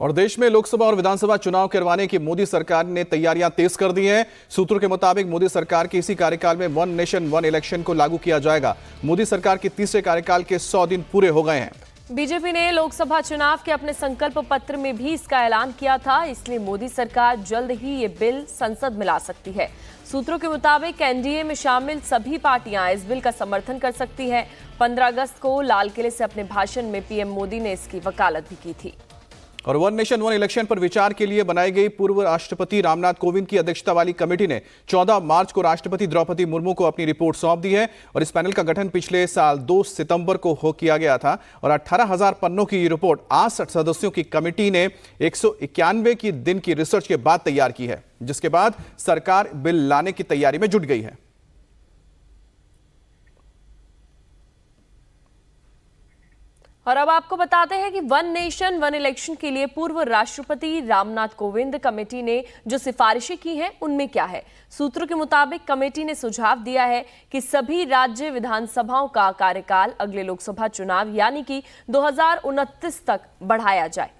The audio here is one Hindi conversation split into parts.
और देश में लोकसभा और विधानसभा चुनाव करवाने की मोदी सरकार ने तैयारियां तेज कर दी हैं सूत्रों के मुताबिक मोदी सरकार के इसी कार्यकाल में वन नेशन वन इलेक्शन को लागू किया जाएगा मोदी सरकार के तीसरे कार्यकाल के सौ दिन पूरे हो गए हैं बीजेपी ने लोकसभा चुनाव के अपने संकल्प पत्र में भी इसका ऐलान किया था इसलिए मोदी सरकार जल्द ही ये बिल संसद में ला सकती है सूत्रों के मुताबिक एनडीए में शामिल सभी पार्टियां इस बिल का समर्थन कर सकती है 15 अगस्त को लाल किले से अपने भाषण में पीएम मोदी ने इसकी वकालत भी की थी और वन नेशन वन इलेक्शन पर विचार के लिए बनाई गई पूर्व राष्ट्रपति रामनाथ कोविंद की अध्यक्षता वाली कमेटी ने 14 मार्च को राष्ट्रपति द्रौपदी मुर्मू को अपनी रिपोर्ट सौंप दी है और इस पैनल का गठन पिछले साल 2 सितंबर को हो किया गया था और अट्ठारह हजार पन्नों की ये रिपोर्ट आठ सदस्यों की कमेटी ने एक की दिन की रिसर्च के बाद तैयार की है जिसके बाद सरकार बिल लाने की तैयारी में जुट गई है और अब आपको बताते हैं कि वन नेशन वन इलेक्शन के लिए पूर्व राष्ट्रपति रामनाथ कोविंद कमेटी ने जो सिफारिशें की हैं उनमें क्या है सूत्रों के मुताबिक कमेटी ने सुझाव दिया है कि सभी राज्य विधानसभाओं का कार्यकाल अगले लोकसभा चुनाव यानी कि दो तक बढ़ाया जाए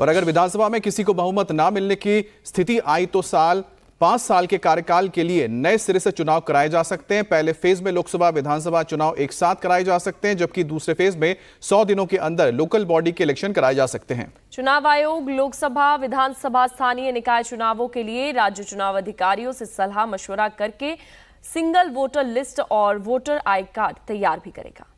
और अगर विधानसभा में किसी को बहुमत ना मिलने की स्थिति आई तो साल पांच साल के कार्यकाल के लिए नए सिरे से चुनाव कराए जा सकते हैं पहले फेज में लोकसभा विधानसभा चुनाव एक साथ कराए जा सकते हैं जबकि दूसरे फेज में सौ दिनों के अंदर लोकल बॉडी के इलेक्शन कराए जा सकते हैं चुनाव आयोग लोकसभा विधानसभा स्थानीय निकाय चुनावों के लिए राज्य चुनाव अधिकारियों से सलाह मशवरा करके सिंगल वोटर लिस्ट और वोटर आई कार्ड तैयार भी करेगा